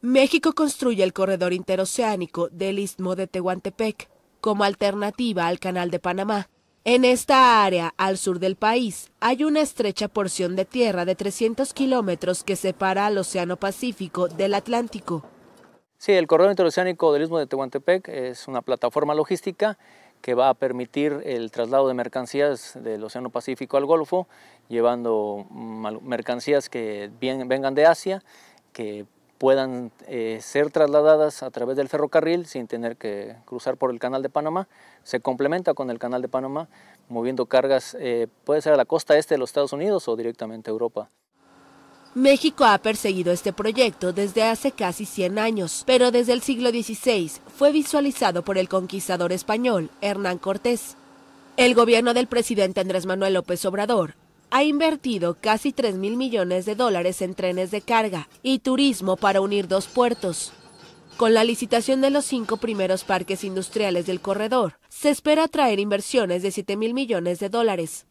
México construye el corredor interoceánico del Istmo de Tehuantepec como alternativa al Canal de Panamá. En esta área, al sur del país, hay una estrecha porción de tierra de 300 kilómetros que separa al Océano Pacífico del Atlántico. Sí, el corredor interoceánico del Istmo de Tehuantepec es una plataforma logística que va a permitir el traslado de mercancías del Océano Pacífico al Golfo, llevando mm, mercancías que vengan de Asia, que puedan eh, ser trasladadas a través del ferrocarril sin tener que cruzar por el canal de Panamá. Se complementa con el canal de Panamá, moviendo cargas, eh, puede ser a la costa este de los Estados Unidos o directamente a Europa. México ha perseguido este proyecto desde hace casi 100 años, pero desde el siglo XVI fue visualizado por el conquistador español Hernán Cortés. El gobierno del presidente Andrés Manuel López Obrador ha invertido casi 3 mil millones de dólares en trenes de carga y turismo para unir dos puertos. Con la licitación de los cinco primeros parques industriales del corredor, se espera atraer inversiones de 7 mil millones de dólares.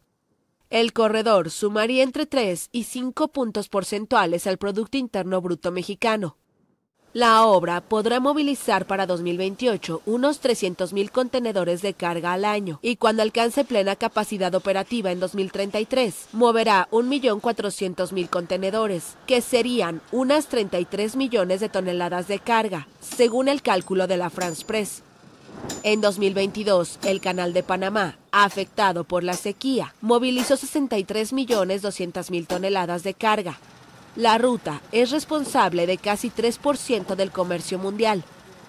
El corredor sumaría entre 3 y 5 puntos porcentuales al Producto Interno Bruto Mexicano. La obra podrá movilizar para 2028 unos 300.000 contenedores de carga al año y cuando alcance plena capacidad operativa en 2033, moverá 1.400.000 contenedores, que serían unas 33 millones de toneladas de carga, según el cálculo de la France Press. En 2022, el Canal de Panamá, afectado por la sequía, movilizó 63.200.000 toneladas de carga, la ruta es responsable de casi 3% del comercio mundial.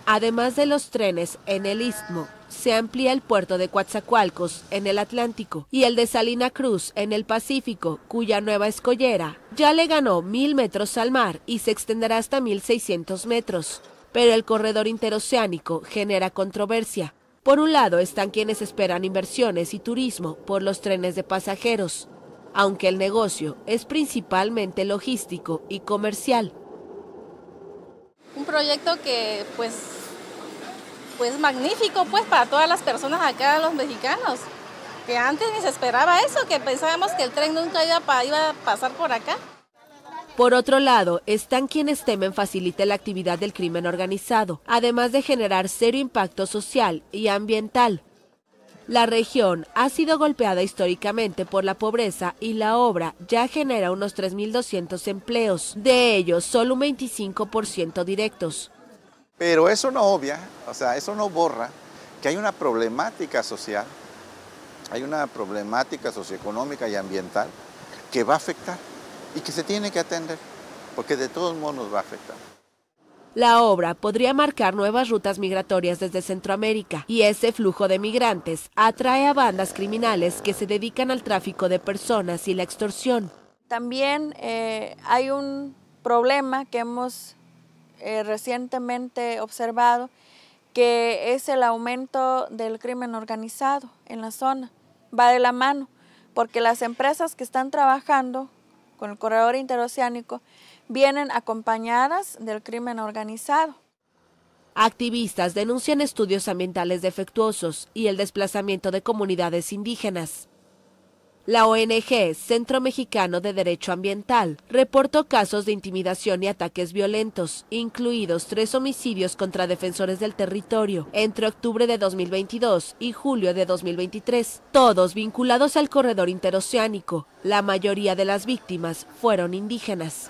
Además de los trenes en el istmo, se amplía el puerto de Coatzacoalcos en el Atlántico y el de Salina Cruz en el Pacífico, cuya nueva escollera ya le ganó mil metros al mar y se extenderá hasta 1.600 metros. Pero el corredor interoceánico genera controversia. Por un lado están quienes esperan inversiones y turismo por los trenes de pasajeros, aunque el negocio es principalmente logístico y comercial. Un proyecto que pues pues magnífico pues para todas las personas acá los mexicanos, que antes ni se esperaba eso, que pensábamos que el tren nunca iba, iba a pasar por acá. Por otro lado, están quienes temen facilite la actividad del crimen organizado, además de generar serio impacto social y ambiental, la región ha sido golpeada históricamente por la pobreza y la obra ya genera unos 3.200 empleos, de ellos solo un 25% directos. Pero eso no obvia, o sea, eso no borra que hay una problemática social, hay una problemática socioeconómica y ambiental que va a afectar y que se tiene que atender, porque de todos modos nos va a afectar. La obra podría marcar nuevas rutas migratorias desde Centroamérica y ese flujo de migrantes atrae a bandas criminales que se dedican al tráfico de personas y la extorsión. También eh, hay un problema que hemos eh, recientemente observado, que es el aumento del crimen organizado en la zona. Va de la mano, porque las empresas que están trabajando con el corredor interoceánico vienen acompañadas del crimen organizado. Activistas denuncian estudios ambientales defectuosos y el desplazamiento de comunidades indígenas. La ONG Centro Mexicano de Derecho Ambiental reportó casos de intimidación y ataques violentos, incluidos tres homicidios contra defensores del territorio entre octubre de 2022 y julio de 2023, todos vinculados al corredor interoceánico. La mayoría de las víctimas fueron indígenas.